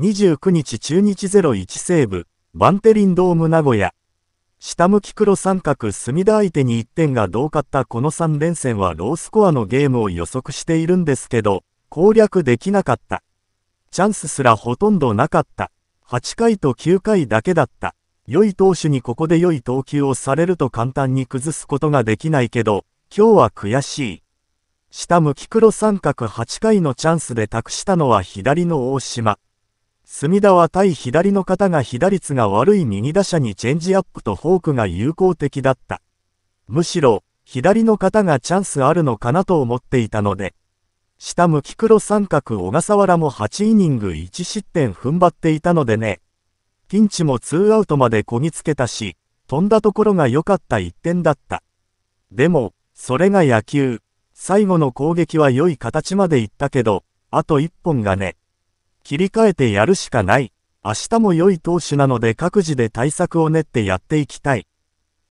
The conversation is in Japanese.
29日中日01西武、バンテリンドーム名古屋。下向き黒三角隅田相手に1点が同かったこの3連戦はロースコアのゲームを予測しているんですけど、攻略できなかった。チャンスすらほとんどなかった。8回と9回だけだった。良い投手にここで良い投球をされると簡単に崩すことができないけど、今日は悔しい。下向き黒三角8回のチャンスで託したのは左の大島。隅田は対左の方が被打率が悪い右打者にチェンジアップとフォークが有効的だった。むしろ、左の方がチャンスあるのかなと思っていたので、下向き黒三角小笠原も8イニング1失点踏ん張っていたのでね、ピンチも2アウトまでこぎつけたし、飛んだところが良かった1点だった。でも、それが野球。最後の攻撃は良い形までいったけど、あと1本がね。切り替えてやるしかない。明日も良い投手なので各自で対策を練ってやっていきたい。